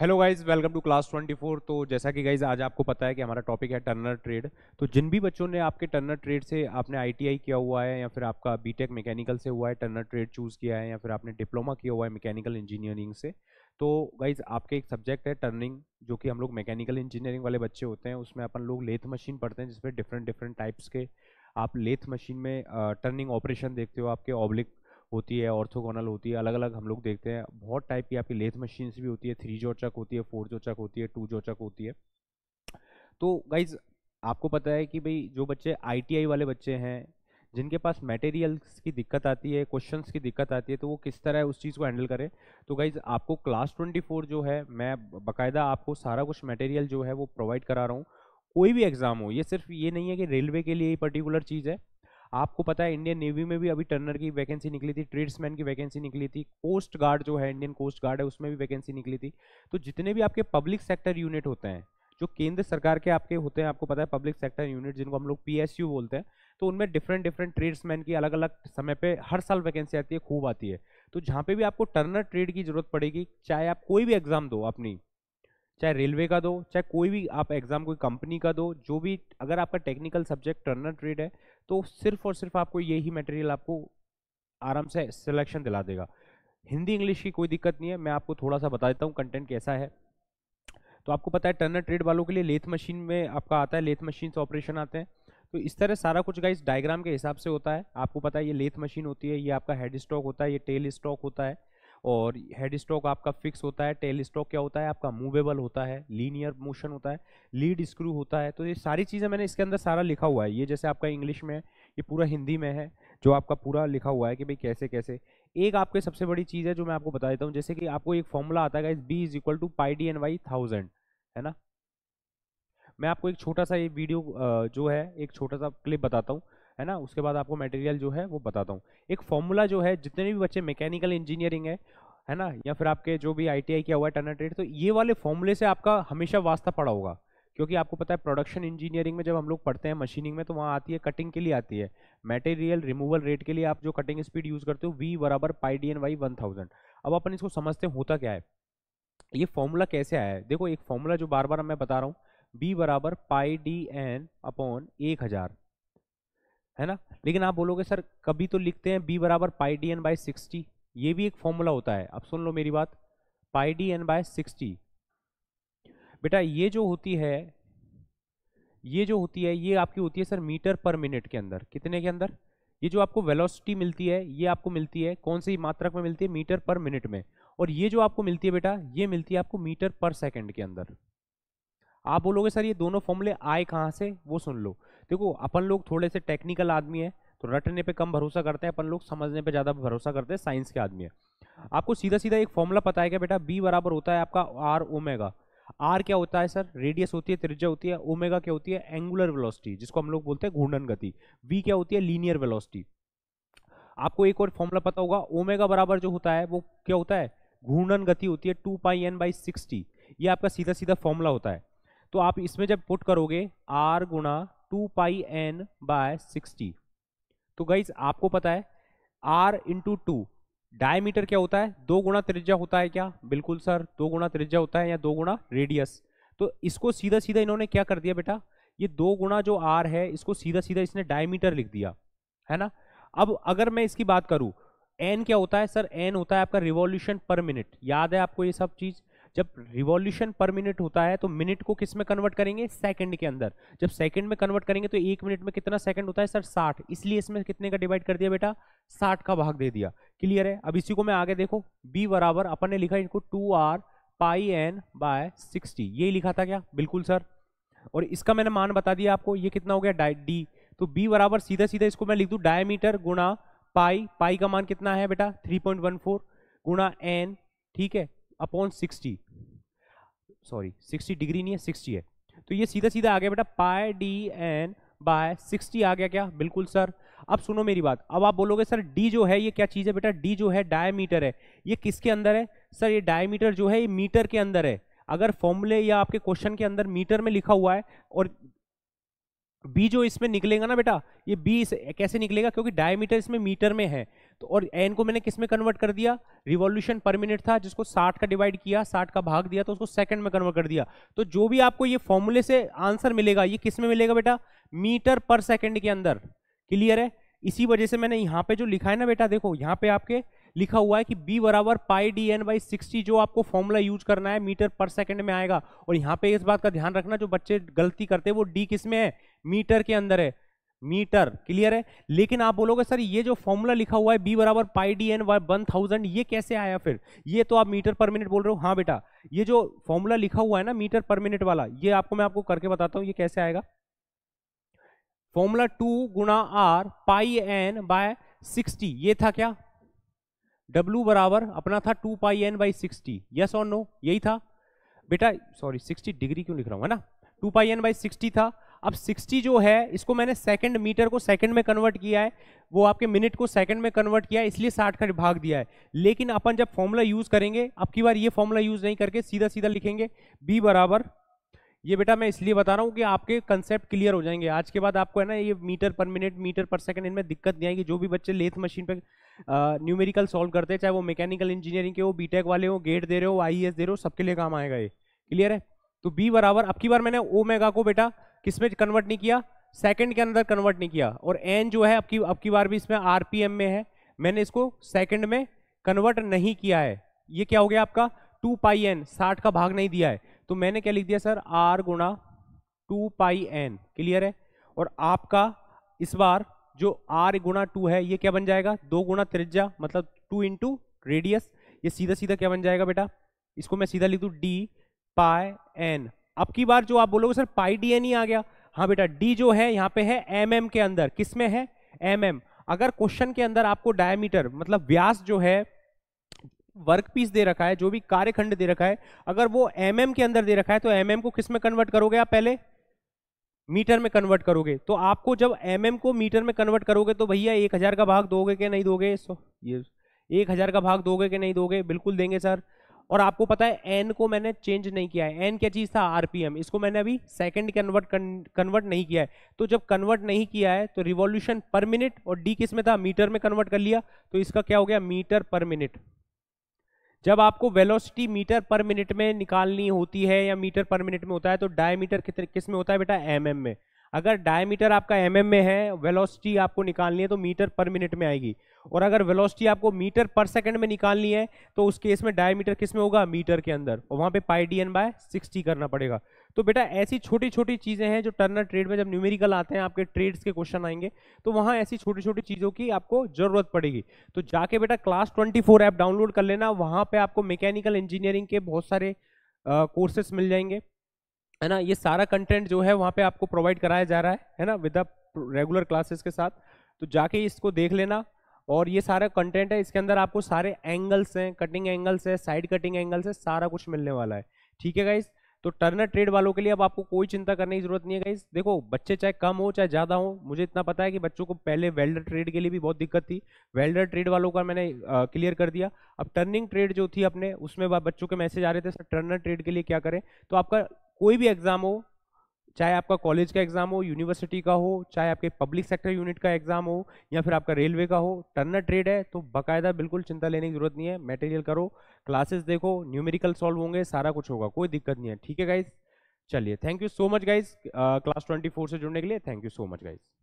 hello guys welcome to class 24 तो जैसा कि गाइज आज आपको पता है कि हमारा टॉपिक है टर्नर ट्रेड तो जिन भी बच्चों ने आपके टर्नर ट्रेड से आपने आईटीआई किया हुआ है या फिर आपका बीटेक मैकेनिकल से हुआ है टर्नर ट्रेड चूज़ किया है या फिर आपने डिप्लोमा किया हुआ है मैकेनिकल इंजीनियरिंग से तो गाइज आपके एक सब्जेक्ट है टर्निंग जो कि हम लोग मैकेनिकल इंजीनियरिंग वाले बच्चे होते हैं उसमें अपन लोग लेथ मशीन पढ़ते हैं जिसमें डिफरेंट डिफरेंट टाइप्स के आप लेथ मशीन में टर्निंग ऑपरेशन देखते हो आपके ऑब्लिक होती है ऑर्थोगोनल होती है अलग अलग हम लोग देखते हैं बहुत टाइप की आपकी लेथ मशीन्स भी होती है थ्री जो चक होती है फोर जो चक होती है टू जो चक होती है तो गाइज आपको पता है कि भाई जो बच्चे आईटीआई वाले बच्चे हैं जिनके पास मटेरियल्स की दिक्कत आती है क्वेश्चंस की दिक्कत आती है तो वो किस तरह उस चीज़ को हैंडल करें तो गाइज़ आपको क्लास 24 जो है मैं बाकायदा आपको सारा कुछ मटेरियल जो है वो प्रोवाइड करा रहा हूँ कोई भी एग्ज़ाम हो ये सिर्फ ये नहीं है कि रेलवे के लिए ही पर्टिकुलर चीज़ है आपको पता है इंडियन नेवी में भी अभी टर्नर की वैकेंसी निकली थी ट्रेड्समैन की वैकेंसी निकली थी कोस्ट गार्ड जो है इंडियन कोस्ट गार्ड है उसमें भी वैकेंसी निकली थी तो जितने भी आपके पब्लिक सेक्टर यूनिट होते हैं जो केंद्र सरकार के आपके होते हैं आपको पता है पब्लिक सेक्टर यूनिट जिनको हम लोग पी बोलते हैं तो उनमें डिफरेंट डिफरेंट ट्रेड्समैन की अलग अलग समय पर हर साल वैकेंसी आती है खूब आती है तो जहाँ पर भी आपको टर्नर ट्रेड की जरूरत पड़ेगी चाहे आप कोई भी एग्जाम दो अपनी चाहे रेलवे का दो चाहे कोई भी आप एग्ज़ाम कोई कंपनी का दो जो भी अगर आपका टेक्निकल सब्जेक्ट टर्नर ट्रेड है तो सिर्फ और सिर्फ आपको यही मटेरियल आपको आराम से सिलेक्शन दिला देगा हिंदी इंग्लिश की कोई दिक्कत नहीं है मैं आपको थोड़ा सा बता देता हूँ कंटेंट कैसा है तो आपको पता है टर्नर ट्रेड वालों के लिए लेथ मशीन में आपका आता है लेथ मशीन से ऑपरेशन आते हैं तो इस तरह सारा कुछ गाइस डायग्राम के हिसाब से होता है आपको पता है ये लेथ मशीन होती है ये आपका हेड स्टॉक होता है ये टेल स्टॉक होता है और हेड स्ट्रोक आपका फिक्स होता है टेल स्ट्रोक क्या होता है आपका मूवेबल होता है लीनियर मोशन होता है लीड स्क्रू होता है तो ये सारी चीज़ें मैंने इसके अंदर सारा लिखा हुआ है ये जैसे आपका इंग्लिश में है ये पूरा हिंदी में है जो आपका पूरा लिखा हुआ है कि भाई कैसे कैसे एक आपके सबसे बड़ी चीज़ है जो मैं आपको बता देता हूँ जैसे कि आपको एक फॉर्मूला आता है इस V is equal to pi D N by thousand है ना मैं आपको एक छोटा सा ये वीडियो जो है एक छोटा सा क्लिप बताता हूँ है ना उसके बाद आपको मटेरियल जो है वो बताता हूँ एक फॉर्मूला जो है जितने भी बच्चे मैकेनिकल इंजीनियरिंग है है ना या फिर आपके जो भी आईटीआई किया हुआ है टर्न ट्रेड तो ये वाले फॉर्मूले से आपका हमेशा वास्ता पड़ा होगा क्योंकि आपको पता है प्रोडक्शन इंजीनियरिंग में जब हम लोग पढ़ते हैं मशीनिंग में तो वहाँ आती है कटिंग के लिए आती है मटेरियल रिमूवल रेट के लिए आप जो कटिंग स्पीड यूज़ करते हो वी बराबर pi D N by one thousand अब अपन इसको समझते हैं होता क्या है ये फॉर्मूला कैसे आया है देखो एक फॉर्मूला जो बार बार मैं बता रहा हूँ बी बराबर पाई डी एन अपॉन एक हज़ार है ना लेकिन आप बोलोगे सर कभी तो लिखते हैं बी बराबर pi D N by sixty ये भी एक फॉर्मूला होता है अब सुन लो मेरी बात pi D N by sixty बेटा ये जो होती है ये जो होती है ये आपकी होती है सर मीटर पर मिनट के अंदर कितने के अंदर ये जो आपको वेलोसिटी मिलती है ये आपको मिलती है कौन सी मात्रक में मिलती है मीटर पर मिनट में और ये जो आपको मिलती है बेटा ये मिलती है आपको मीटर पर सेकंड के अंदर आप बोलोगे सर ये दोनों फॉर्मूले आए कहाँ से वो सुन लो देखो अपन लोग थोड़े से टेक्निकल आदमी है तो रटने पे कम भरोसा करते हैं अपन लोग समझने पे ज़्यादा भरोसा करते हैं साइंस के आदमी है आपको सीधा सीधा एक फॉर्मूला पता है क्या बेटा बी बराबर होता है आपका आर ओमेगा आर क्या होता है सर रेडियस होती है त्रिज्या होती है ओमेगा क्या होती है एंगुलर वेलोसिटी जिसको हम लोग बोलते हैं घूर्णन गति वी क्या होती है लीनियर वेलोसिटी आपको एक और फॉर्मूला पता होगा ओमेगा बराबर जो होता है वो क्या होता है घूर्णन गति होती है two pi N by sixty ये आपका सीधा सीधा फॉर्मूला होता है तो आप इसमें जब पुट करोगे आर गुणा two pi N by sixty तो गाइज आपको पता है आर इंटू टू डायमीटर क्या होता है दो गुणा त्रिज्या होता है क्या बिल्कुल सर दो गुणा त्रिज्या होता है या दो गुणा रेडियस तो इसको सीधा सीधा इन्होंने क्या कर दिया बेटा ये दो गुणा जो आर है इसको सीधा सीधा इसने डायमीटर लिख दिया है ना अब अगर मैं इसकी बात करूं एन क्या होता है सर एन होता है आपका रिवॉल्यूशन पर मिनट याद है आपको ये सब चीज जब रिवॉल्यूशन पर मिनट होता है तो मिनट को किस में कन्वर्ट करेंगे सेकंड के अंदर जब सेकंड में कन्वर्ट करेंगे तो एक मिनट में कितना सेकंड होता है सर साठ इसलिए इसमें कितने का डिवाइड कर दिया बेटा साठ का भाग दे दिया क्लियर है अब इसी को मैं आगे देखो बी बराबर अपन ने लिखा इनको two R pi N by sixty यही लिखा था क्या बिल्कुल सर और इसका मैंने मान बता दिया आपको ये कितना हो गया डी तो बी बराबर सीधा सीधा इसको मैं लिख दूँ डायमीटर गुणा पाई पाई का मान कितना है बेटा फोर गुणा एन ठीक है upon sixty sorry sixty degree नहीं है सिक्सटी है तो ये सीधा सीधा आ गया बेटा pi D N by sixty आ गया क्या बिल्कुल सर अब सुनो मेरी बात अब आप बोलोगे सर डी जो है ये क्या चीज़ है बेटा डी जो है डायमीटर है ये किसके अंदर है सर ये डायमीटर जो है ये मीटर के अंदर है अगर फॉर्मूले या आपके क्वेश्चन के अंदर मीटर में लिखा हुआ है और बी जो इसमें निकलेगा ना बेटा ये बी कैसे निकलेगा क्योंकि डायमीटर इसमें मीटर में है तो और एन को मैंने किस में कन्वर्ट कर दिया रिवॉल्यूशन पर मिनट था जिसको 60 का डिवाइड किया 60 का भाग दिया तो उसको सेकंड में कन्वर्ट कर दिया तो जो भी आपको ये फॉर्मूले से आंसर मिलेगा ये किस में मिलेगा बेटा मीटर पर सेकंड के अंदर क्लियर है इसी वजह से मैंने यहाँ पे जो लिखा है ना बेटा देखो यहाँ पे आपके लिखा हुआ है कि बी बराबर pi D N by sixty जो आपको फॉर्मूला यूज करना है मीटर पर सेकंड में आएगा और यहाँ पे इस बात का ध्यान रखना जो बच्चे गलती करते हैं वो डी किस में है मीटर के अंदर है मीटर क्लियर है लेकिन आप बोलोगे सर ये जो फॉर्मूला लिखा हुआ है बी बराबर pi D N one thousand ये कैसे आया फिर ये तो आप मीटर पर मिनट बोल रहे हो हाँ बेटा ये जो फॉर्मूला लिखा हुआ है ना मीटर पर मिनट वाला ये आपको मैं आपको करके बताता हूँ ये कैसे आएगा फॉर्मूला टू गुणा R pi N by sixty ये था क्या डब्लू बराबर अपना था two pi N by sixty yes और नो यही था बेटा सॉरी सिक्सटी डिग्री क्यों लिख रहा हूँ है ना two pi N by sixty था अब 60 जो है इसको मैंने सेकंड मीटर को सेकंड में कन्वर्ट किया है वो आपके मिनट को सेकंड में कन्वर्ट किया है इसलिए 60 का भाग दिया है लेकिन अपन जब फॉर्मूला यूज करेंगे अब की बार ये फॉर्मूला यूज नहीं करके सीधा सीधा लिखेंगे बी बराबर ये बेटा मैं इसलिए बता रहा हूँ कि आपके कंसेप्ट क्लियर हो जाएंगे आज के बाद आपको है ना ये मीटर पर मिनट मीटर पर सेकंड इनमें दिक्कत नहीं आएगी जो भी बच्चे लेथ मशीन पे न्यूमेरिकल सॉल्व करते हैं चाहे वो मैकेनिकल इंजीनियरिंग के हो बीटेक वाले हो गेट दे रहे हो आई e दे रहे हो सबके लिए काम आएगा ये क्लियर है तो बी बराबर अब की बार मैंने ओमेगा को बेटा किस में कन्वर्ट नहीं किया सेकंड के अंदर कन्वर्ट नहीं किया और एन जो है आपकी आपकी बार भी इसमें आरपीएम में है मैंने इसको सेकंड में कन्वर्ट नहीं किया है ये क्या हो गया आपका टू पाई एन साठ का भाग नहीं दिया है तो मैंने क्या लिख दिया सर आर गुणा टू पाई एन क्लियर है और आपका इस बार जो आर गुणा टू है ये क्या बन जाएगा दो गुणा त्रिज्या मतलब टू इंटू रेडियस ये सीधा सीधा क्या बन जाएगा बेटा इसको मैं सीधा लिख दू डी पाई एन अब की बार जो आप बोलोगे सर पाई डीएनई आ गया हाँ बेटा डी जो है यहाँ पे है एम एम के अंदर किस में है एम एम अगर क्वेश्चन के अंदर आपको डायमीटर मतलब व्यास जो है वर्क पीस दे रखा है जो भी कार्यखंड दे रखा है अगर वो एम एम के अंदर दे रखा है तो एम एम को किस में कन्वर्ट करोगे आप पहले मीटर में कन्वर्ट करोगे तो आपको जब एम एम को मीटर में कन्वर्ट करोगे तो भैया एक हजार का भाग दोगे कि नहीं दोगे सो ये एक हजार का भाग दोगे कि नहीं दोगे बिल्कुल देंगे सर और आपको पता है एन को मैंने चेंज नहीं किया है एन क्या चीज़ था आरपीएम इसको मैंने अभी सेकंड कन्वर्ट कन्वर्ट नहीं किया है तो जब कन्वर्ट नहीं किया है तो रिवॉल्यूशन पर मिनट और डी किस में था मीटर में कन्वर्ट कर लिया तो इसका क्या हो गया मीटर पर मिनट जब आपको वेलोसिटी मीटर पर मिनट में निकालनी होती है या मीटर पर मिनट में होता है तो डायमीटर किस में होता है बेटा एम mm में अगर डायमीटर आपका एम mm में है वेलोसिटी आपको निकालनी है तो मीटर पर मिनट में आएगी और अगर वेलोसिटी आपको मीटर पर सेकंड में निकालनी है तो उस केस में डायमीटर किस में होगा मीटर के अंदर और वहाँ पे pi D N by sixty करना पड़ेगा तो बेटा ऐसी छोटी छोटी चीज़ें हैं जो टर्नर ट्रेड में जब न्यूमेरिकल आते हैं आपके ट्रेड्स के क्वेश्चन आएंगे तो वहाँ ऐसी छोटी छोटी चीज़ों की आपको ज़रूरत पड़ेगी तो जाके बेटा class twenty four app download कर लेना वहाँ पर आपको मैकेनिकल इंजीनियरिंग के बहुत सारे कोर्सेस मिल जाएंगे है ना ये सारा कंटेंट जो है वहाँ पे आपको प्रोवाइड कराया जा रहा है है ना विद रेगुलर क्लासेस के साथ तो जाके इसको देख लेना और ये सारा कंटेंट है इसके अंदर आपको सारे एंगल्स हैं कटिंग एंगल्स है साइड कटिंग एंगल्स है सारा कुछ मिलने वाला है ठीक है गाइज तो टर्नर ट्रेड वालों के लिए अब आपको कोई चिंता करने की जरूरत नहीं है गाइज देखो बच्चे चाहे कम हो चाहे ज़्यादा हो मुझे इतना पता है कि बच्चों को पहले वेल्डर ट्रेड के लिए भी बहुत दिक्कत थी वेल्डर ट्रेड वालों का मैंने क्लियर कर दिया अब टर्निंग ट्रेड जो थी अपने उसमें बच्चों के मैसेज आ रहे थे सर टर्नर ट्रेड के लिए क्या करें तो आपका कोई भी एग्ज़ाम हो चाहे आपका कॉलेज का एग्ज़ाम हो यूनिवर्सिटी का हो चाहे आपके पब्लिक सेक्टर यूनिट का एग्ज़ाम हो या फिर आपका रेलवे का हो टर्नर ट्रेड है तो बकायदा बिल्कुल चिंता लेने की जरूरत नहीं है मटेरियल करो क्लासेस देखो न्यूमेरिकल सॉल्व होंगे सारा कुछ होगा कोई दिक्कत नहीं है ठीक है गाइज चलिए thank you so much guys class twenty four से जुड़ने के लिए thank you so much guys